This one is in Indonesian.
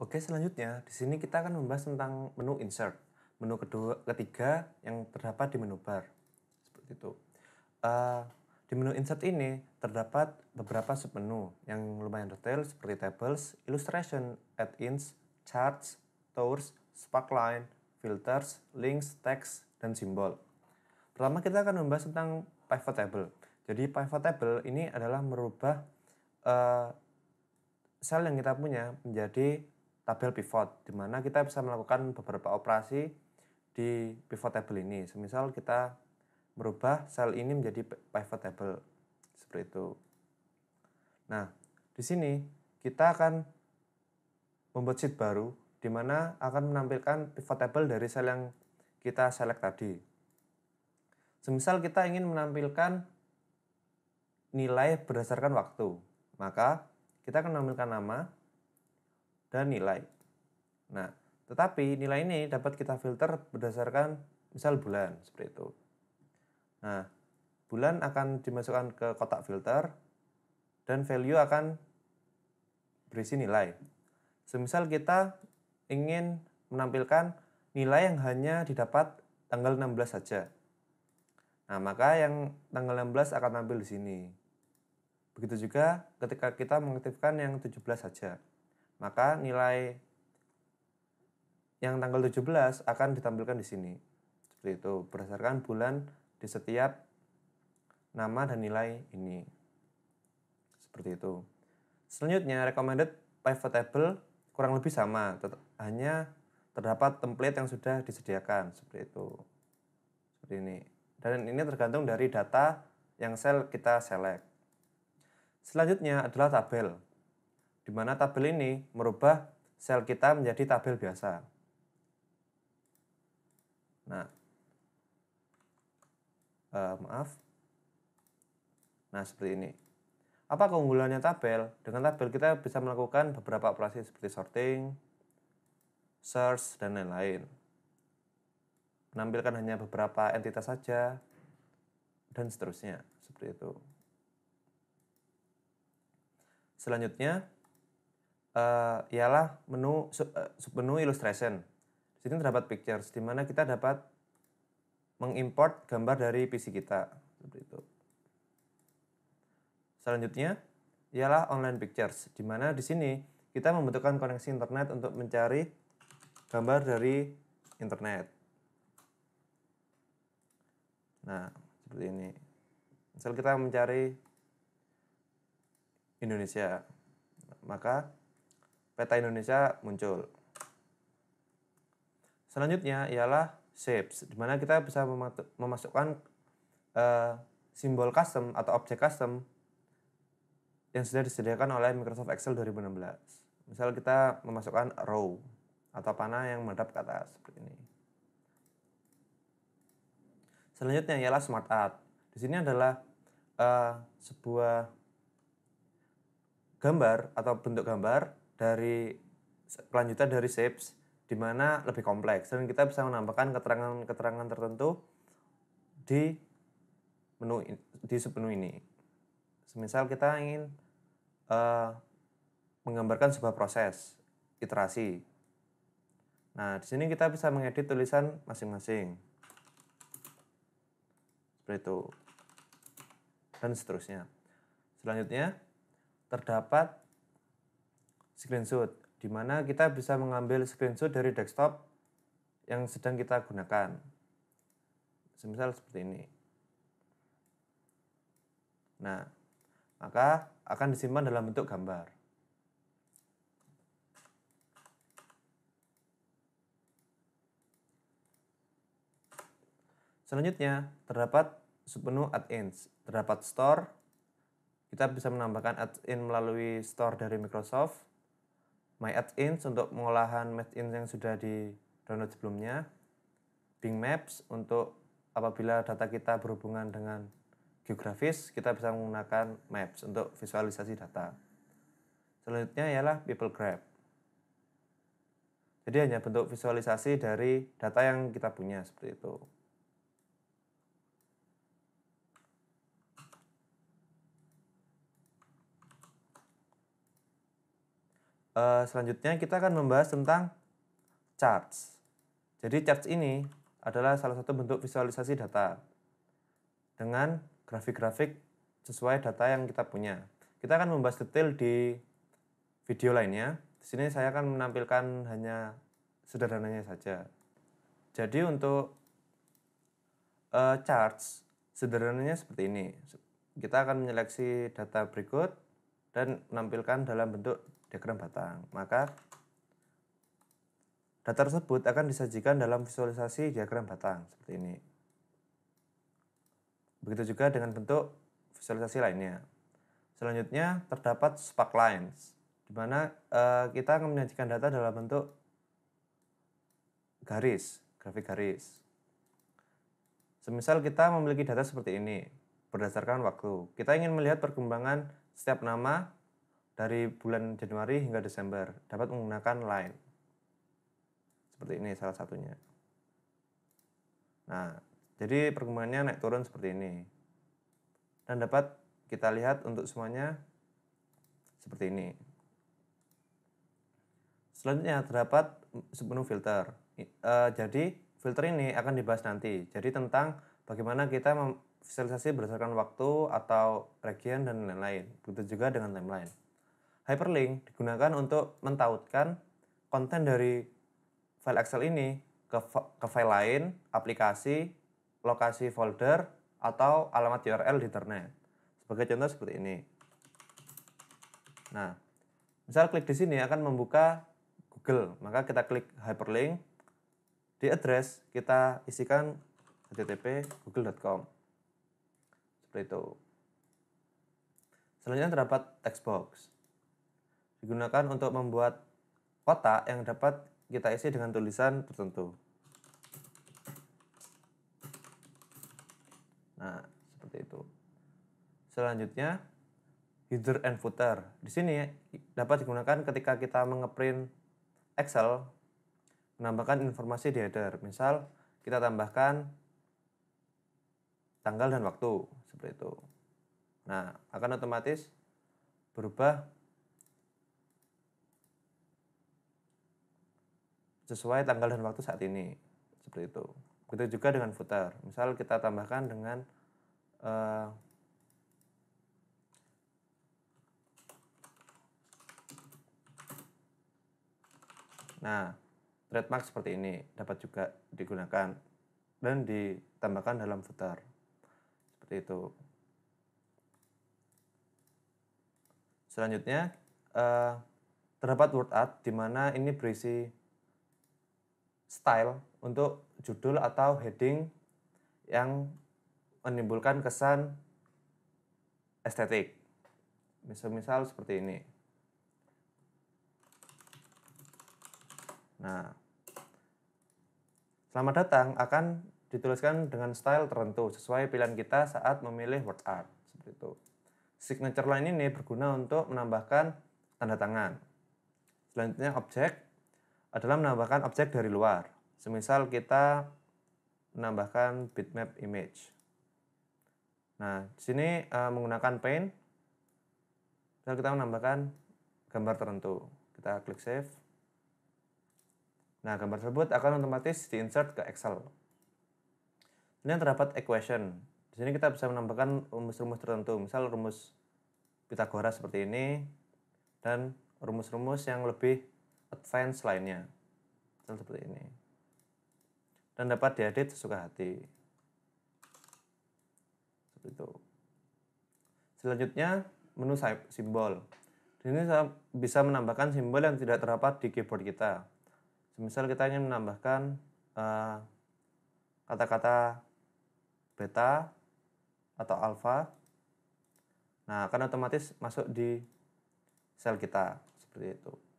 Oke, selanjutnya di sini kita akan membahas tentang menu insert, menu kedua, ketiga yang terdapat di menu bar. Seperti itu. Uh, di menu insert ini terdapat beberapa submenu yang lumayan detail seperti tables, illustration, add-ins, charts, tours, sparkline, filters, links, text, dan simbol. Pertama kita akan membahas tentang pivot table. Jadi pivot table ini adalah merubah uh, sel yang kita punya menjadi tabel pivot, di mana kita bisa melakukan beberapa operasi di pivot table ini. Semisal kita merubah sel ini menjadi pivot table seperti itu. Nah, di sini kita akan membuat sheet baru di mana akan menampilkan pivot table dari sel yang kita select tadi. Semisal kita ingin menampilkan nilai berdasarkan waktu, maka kita akan menampilkan nama, dan nilai. Nah, tetapi nilai ini dapat kita filter berdasarkan misal bulan seperti itu. Nah, bulan akan dimasukkan ke kotak filter dan value akan berisi nilai. Semisal kita ingin menampilkan nilai yang hanya didapat tanggal 16 saja. Nah, maka yang tanggal 16 akan tampil di sini. Begitu juga ketika kita mengaktifkan yang 17 saja maka nilai yang tanggal 17 akan ditampilkan di sini. Seperti itu, berdasarkan bulan di setiap nama dan nilai ini. Seperti itu. Selanjutnya, recommended pivot table kurang lebih sama, hanya terdapat template yang sudah disediakan seperti itu. Seperti ini. Dan ini tergantung dari data yang sel kita select. Selanjutnya adalah tabel di mana tabel ini merubah sel kita menjadi tabel biasa. Nah, eh, maaf. Nah, seperti ini. Apa keunggulannya tabel? Dengan tabel kita bisa melakukan beberapa operasi seperti sorting, search, dan lain-lain. Menampilkan hanya beberapa entitas saja, dan seterusnya. Seperti itu. Selanjutnya, uh, ialah menu eh, sub, uh, menu illustration. Di sini terdapat pictures di mana kita dapat mengimport gambar dari PC kita seperti itu. Selanjutnya ialah online pictures di mana di sini kita membutuhkan koneksi internet untuk mencari gambar dari internet. Nah, seperti ini. Misal kita mencari Indonesia, maka peta Indonesia muncul. Selanjutnya ialah shapes, di mana kita bisa memasukkan uh, simbol custom atau objek custom yang sudah disediakan oleh Microsoft Excel 2016. Misal kita memasukkan row atau panah yang menghadap ke atas seperti ini. Selanjutnya ialah smart art. Di sini adalah uh, sebuah gambar atau bentuk gambar dari kelanjutan dari shapes di mana lebih kompleks dan kita bisa menambahkan keterangan-keterangan tertentu di menu di submenu ini. Semisal kita ingin uh, menggambarkan sebuah proses iterasi. Nah, di sini kita bisa mengedit tulisan masing-masing. Seperti itu. Dan seterusnya. Selanjutnya, terdapat screenshot, di mana kita bisa mengambil screenshot dari desktop yang sedang kita gunakan. Semisal seperti ini. Nah, maka akan disimpan dalam bentuk gambar. Selanjutnya, terdapat submenu add-ins, terdapat store. Kita bisa menambahkan add-in melalui store dari Microsoft My Add-ins untuk pengolahan in yang sudah di download sebelumnya, Bing Maps untuk apabila data kita berhubungan dengan geografis, kita bisa menggunakan Maps untuk visualisasi data. Selanjutnya ialah People Graph. Jadi hanya bentuk visualisasi dari data yang kita punya seperti itu. uh, selanjutnya kita akan membahas tentang charts. Jadi charts ini adalah salah satu bentuk visualisasi data dengan grafik-grafik sesuai data yang kita punya. Kita akan membahas detail di video lainnya. Di sini saya akan menampilkan hanya sederhananya saja. Jadi untuk uh, charts sederhananya seperti ini. Kita akan menyeleksi data berikut dan menampilkan dalam bentuk diagram batang. Maka data tersebut akan disajikan dalam visualisasi diagram batang seperti ini. Begitu juga dengan bentuk visualisasi lainnya. Selanjutnya terdapat spark lines, di mana eh, kita akan menyajikan data dalam bentuk garis, grafik garis. Semisal kita memiliki data seperti ini, berdasarkan waktu. Kita ingin melihat perkembangan setiap nama dari bulan Januari hingga Desember dapat menggunakan line. Seperti ini salah satunya. Nah, jadi perkembangannya naik turun seperti ini. Dan dapat kita lihat untuk semuanya seperti ini. Selanjutnya terdapat sepenuh filter. E, jadi filter ini akan dibahas nanti. Jadi tentang bagaimana kita memvisualisasi berdasarkan waktu atau region dan lain-lain. Begitu juga dengan timeline hyperlink digunakan untuk mentautkan konten dari file Excel ini ke, ke file lain, aplikasi, lokasi folder, atau alamat URL di internet. Sebagai contoh seperti ini. Nah, misal klik di sini akan membuka Google. Maka kita klik hyperlink. Di address kita isikan http google.com. Seperti itu. Selanjutnya terdapat text box digunakan untuk membuat kotak yang dapat kita isi dengan tulisan tertentu. Nah, seperti itu. Selanjutnya, header and footer. Di sini dapat digunakan ketika kita mengeprint Excel, menambahkan informasi di header. Misal, kita tambahkan tanggal dan waktu, seperti itu. Nah, akan otomatis berubah sesuai tanggal dan waktu saat ini seperti itu begitu juga dengan footer misal kita tambahkan dengan uh, nah trademark seperti ini dapat juga digunakan dan ditambahkan dalam footer seperti itu selanjutnya eh, terdapat word art di mana ini berisi style untuk judul atau heading yang menimbulkan kesan estetik. Misal-misal seperti ini. Nah, selamat datang akan dituliskan dengan style tertentu sesuai pilihan kita saat memilih word art seperti itu. Signature line ini berguna untuk menambahkan tanda tangan. Selanjutnya objek adalah menambahkan objek dari luar. Semisal kita menambahkan bitmap image. Nah, di sini e, menggunakan paint, misal kita menambahkan gambar tertentu. Kita klik save. Nah, gambar tersebut akan otomatis diinsert ke Excel. Ini yang terdapat equation. Di sini kita bisa menambahkan rumus-rumus tertentu, misal rumus Pythagoras seperti ini, dan rumus-rumus yang lebih advance lainnya. seperti ini. Dan dapat diedit sesuka hati. Seperti itu. Selanjutnya menu simbol. Di sini saya bisa menambahkan simbol yang tidak terdapat di keyboard kita. Misal kita ingin menambahkan kata eh, kata-kata beta atau alpha, Nah, akan otomatis masuk di sel kita seperti itu.